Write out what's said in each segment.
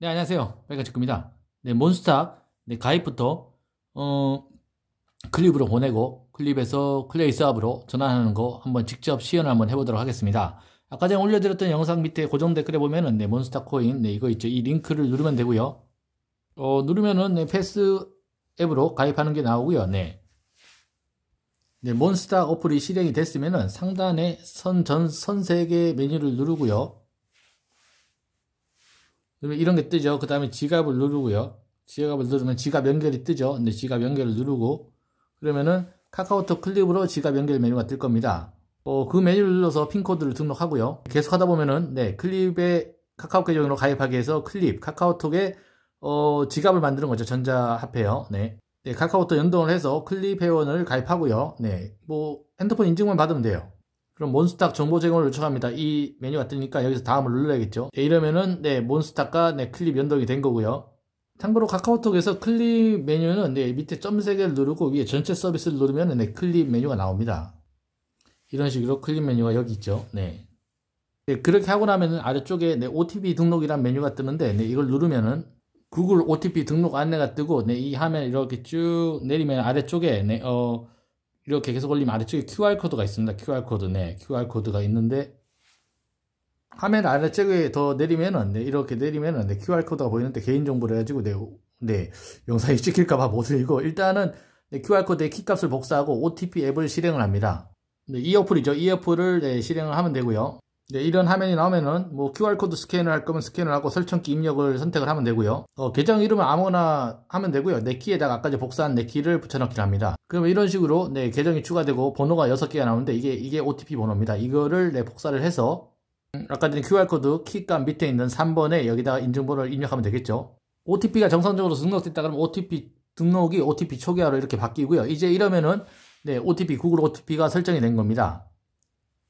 네, 안녕하세요. 백간직입니다 네, 몬스타, 네, 가입부터, 어, 클립으로 보내고, 클립에서 클레이 사업으로 전환하는 거 한번 직접 시연을 한번 해보도록 하겠습니다. 아까 전에 올려드렸던 영상 밑에 고정 댓글에 보면은, 네, 몬스타 코인, 네, 이거 있죠. 이 링크를 누르면 되고요 어, 누르면은, 네, 패스 앱으로 가입하는 게 나오고요 네. 네, 몬스타 어플이 실행이 됐으면은 상단에 선, 전, 선세계 메뉴를 누르고요 그러면 이런 게 뜨죠. 그 다음에 지갑을 누르고요. 지갑을 누르면 지갑 연결이 뜨죠. 근데 지갑 연결을 누르고 그러면은 카카오톡 클립으로 지갑 연결 메뉴가 뜰 겁니다. 어, 그 메뉴를 눌러서 핀코드를 등록하고요. 계속 하다 보면은 네 클립에 카카오 계정으로 가입하기 위해서 클립 카카오톡에 어, 지갑을 만드는 거죠. 전자화폐요. 네. 네. 카카오톡 연동을 해서 클립 회원을 가입하고요. 네. 뭐 핸드폰 인증만 받으면 돼요. 그럼 몬스탁 정보 제공을 요청합니다. 이 메뉴가 뜨니까 여기서 다음을 눌러야겠죠. 네, 이러면은 네 몬스탁과 네 클립 연동이 된 거고요. 참고로 카카오톡에서 클립 메뉴는 네, 밑에 점 세 개를 누르고 위에 전체 서비스를 누르면 네, 클립 메뉴가 나옵니다. 이런 식으로 클립 메뉴가 여기 있죠. 네. 네 그렇게 하고 나면은 아래쪽에 네, OTP 등록이란 메뉴가 뜨는데 네, 이걸 누르면은 구글 OTP 등록 안내가 뜨고 네, 이 화면 이렇게 쭉 내리면 아래쪽에 네, 어, 이렇게 계속 올리면 아래쪽에 QR코드가 있습니다. QR코드, 네. QR코드가 있는데, 화면 아래쪽에 더 내리면은, 네. 이렇게 내리면은, 네. QR코드가 보이는데 개인정보를 해가지고, 네. 네. 영상이 찍힐까봐 못 읽고, 일단은, 네. QR코드의 키값을 복사하고 OTP 앱을 실행을 합니다. 네. 이 어플이죠. 이 어플을, 네. 실행을 하면 되고요. 네, 이런 화면이 나오면은 뭐 QR코드 스캔을 할 거면 스캔을 하고 설정키 입력을 선택을 하면 되고요. 어, 계정 이름은 아무거나 하면 되고요. 내 키에다가 아까 복사한 내 키를 붙여넣기를 합니다. 그러면 이런 식으로 네, 계정이 추가되고 번호가 6개가 나오는데 이게 이게 OTP 번호입니다. 이거를 네, 복사를 해서 음, 아까 전에 QR코드 키값 밑에 있는 3번에 여기다가 인증번호를 입력하면 되겠죠. OTP가 정상적으로 등록됐다 그러면 OTP 등록이 OTP 초기화로 이렇게 바뀌고요. 이제 이러면은 네, OTP 구글 OTP가 설정이 된 겁니다.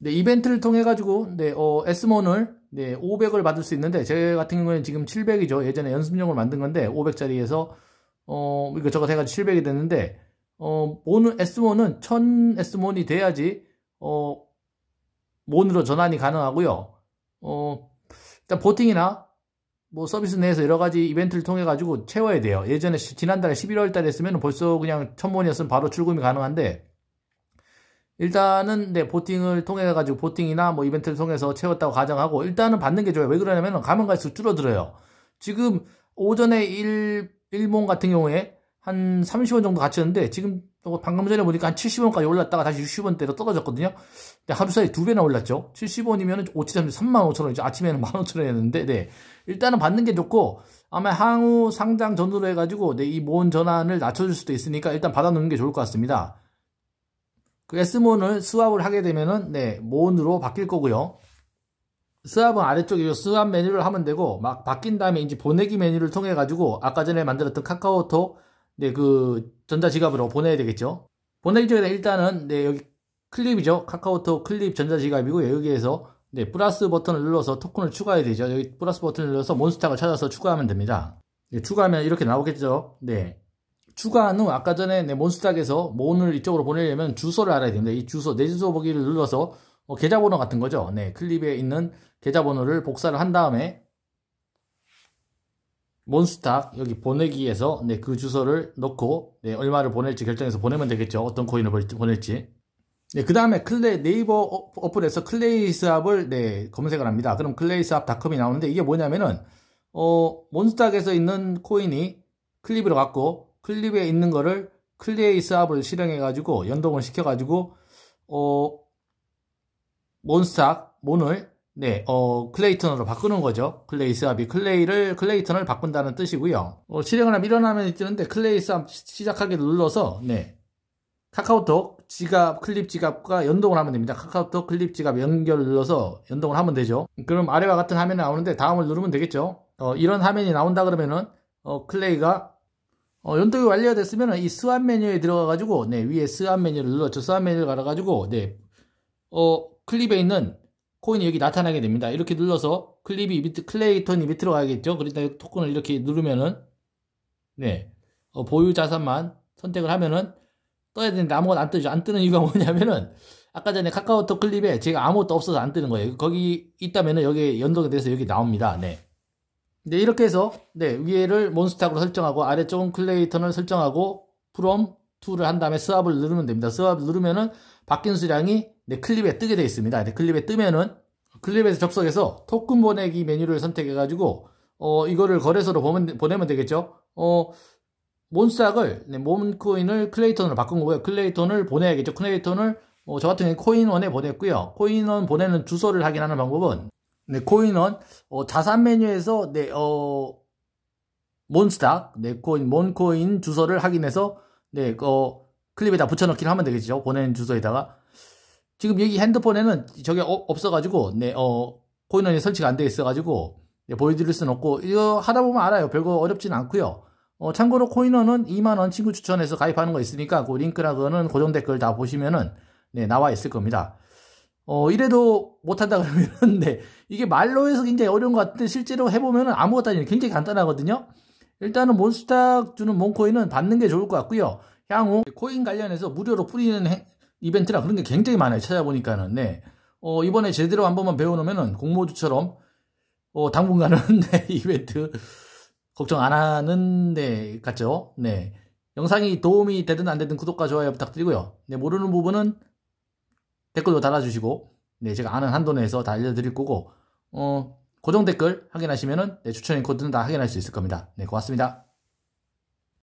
네, 이벤트를 통해 가지고 네, 어, S몬을 네, 500을 받을 수 있는데 제 같은 경우에는 지금 700이죠. 예전에 연습용을 만든 건데 500짜리에서 어, 이거 저거 해 가지고 700이 됐는데 어, 몬은 S몬은 1000 S몬이 돼야지 어, 몬으로 전환이 가능하고요. 어, 일단 보팅이나 뭐 서비스 내에서 여러 가지 이벤트를 통해 가지고 채워야 돼요. 예전에 지난달에 11월 달에 했으면 벌써 그냥 천몬이었으면 바로 출금이 가능한데 일단은 네 보팅을 통해 가지고 보팅이나 뭐 이벤트를 통해서 채웠다고 가정하고 일단은 받는 게 좋아요. 왜 그러냐면 가면 갈수록 줄어들어요. 지금 오전에 1 1몽 같은 경우에 한 30원 정도 갇혔는데 지금 방금 전에 보니까 한 70원까지 올랐다가 다시 60원대로 떨어졌거든요. 하루 사이 두 배나 올랐죠. 70원이면 5,733만 5천 원이죠. 아침에는 15,000원이었는데 네. 일단은 받는 게 좋고 아마 향후 상장 전후로 해가지고 네, 이 모은 전환을 낮춰줄 수도 있으니까 일단 받아놓는 게 좋을 것 같습니다. 그 S몬을 스왑을 하게 되면은 네, 몬으로 바뀔 거고요. 스왑은 아래쪽에 이 스왑 메뉴를 하면 되고 막 바뀐 다음에 이제 보내기 메뉴를 통해 가지고 아까 전에 만들었던 카카오톡 네, 그 전자지갑으로 보내야 되겠죠. 보내기 전에 일단은 네, 여기 클립이죠. 카카오톡 클립 전자지갑이고 여기에서 네, 플러스 버튼을 눌러서 토큰을 추가해야 되죠. 여기 플러스 버튼을 눌러서 몬스탁을 찾아서 추가하면 됩니다. 네, 추가하면 이렇게 나오겠죠. 네. 추가한후 아까 전에 내몬스닥에서 몬을 이쪽으로 보내려면 주소를 알아야 됩니다. 이 주소, 내 주소 보기를 눌러서 어, 계좌번호 같은 거죠. 네, 클립에 있는 계좌번호를 복사를 한 다음에 몬스닥 여기 보내기에서 네, 그 주소를 넣고 네, 얼마를 보낼지 결정해서 보내면 되겠죠. 어떤 코인을 보낼지. 네, 그 다음에 클레 네이버 어, 어플에서 클레이 스압을 네, 검색을 합니다. 그럼 클레이 스압닷컴이 나오는데 이게 뭐냐면은 어, 몬스닥에서 있는 코인이 클립으로 갔고 클립에 있는 거를 클레이스 압을 실행해가지고 연동을 시켜가지고 어 몬스탁 몬을 네, 어, 클레이턴으로 바꾸는 거죠. 클레이 스왑이 클레이를 클레이턴을 바꾼다는 뜻이고요. 어, 실행을 하면 이런 화면이 뜨는데 클레이 스왑 시작하기 눌러서 네. 카카오톡 지갑 클립 지갑과 연동을 하면 됩니다. 카카오톡 클립 지갑 연결 눌러서 연동을 하면 되죠. 그럼 아래와 같은 화면이 나오는데 다음을 누르면 되겠죠. 어, 이런 화면이 나온다 그러면은 어, 클레이가 어, 연동이 완료됐으면 가이수완 메뉴에 들어가가지고 네 위에 수완 메뉴를 눌러서 수완 메뉴를 갈아가지고 네 어, 클립에 있는 코인이 여기 나타나게 됩니다. 이렇게 눌러서 클립이 밑 클레이턴이 밑으로 가야겠죠. 그러니까 토큰을 이렇게 누르면은 네 어, 보유 자산만 선택을 하면은 떠야 되는데 아무것도 안 뜨죠. 안 뜨는 이유가 뭐냐면은 아까 전에 카카오톡 클립에 제가 아무것도 없어서 안 뜨는 거예요. 거기 있다면은 여기 연동이 돼서 여기 나옵니다. 네. 네, 이렇게 해서 네, 위에를 몬스탁으로 설정하고 아래쪽은 클레이턴을 설정하고 프롬 투를 한 다음에 스왑을 누르면 됩니다. 스왑을 누르면은 바뀐 수량이 네, 클립에 뜨게 되어 있습니다. 네, 클립에 뜨면은 클립에서 접속해서 토큰 보내기 메뉴를 선택해 가지고 어, 이거를 거래소로 보면, 보내면 되겠죠. 어, 몬스탁을 네, 몬코인을 클레이턴으로 바꾼 거고요. 클레이턴을 보내야겠죠. 클레이턴을 어, 저 같은 경우 코인원에 보냈고요. 코인원 보내는 주소를 확인하는 방법은 네, 코인원 어, 자산 메뉴에서 네, 어, 몬스타 네, 코인 몬코인 주소를 확인해서 네, 어, 클립에다 붙여넣기를 하면 되겠죠. 보낸 주소에다가 지금 여기 핸드폰에는 저게 어, 없어가지고 네, 어, 코인원이 설치가 안 되어 있어가지고 네, 보여드릴 수는 없고 이거 하다 보면 알아요. 별거 어렵진 않고요. 어, 참고로 코인원은 2만원 친구 추천해서 가입하는 거 있으니까 그 링크나 그거는 고정 댓글 다 보시면은 네, 나와 있을 겁니다. 어, 이래도 못한다 그러면, 네. 이게 말로 해서 굉장히 어려운 것 같은데, 실제로 해보면 은 아무것도 아니에요. 굉장히 간단하거든요. 일단은 몬스탁 주는 몬코인은 받는 게 좋을 것 같고요. 향후, 코인 관련해서 무료로 뿌리는 이벤트나 그런 게 굉장히 많아요. 찾아보니까는, 네. 어, 이번에 제대로 한 번만 배워놓으면은 공모주처럼, 어, 당분간은, 네, 이벤트, 걱정 안 하는, 데 네, 같죠. 네. 영상이 도움이 되든 안 되든 구독과 좋아요 부탁드리고요. 네, 모르는 부분은 댓글도 달아주시고 네 제가 아는 한도 내에서 다 알려드릴 거고 어 고정 댓글 확인하시면은 네, 추천 인코드는다 확인할 수 있을 겁니다. 네 고맙습니다.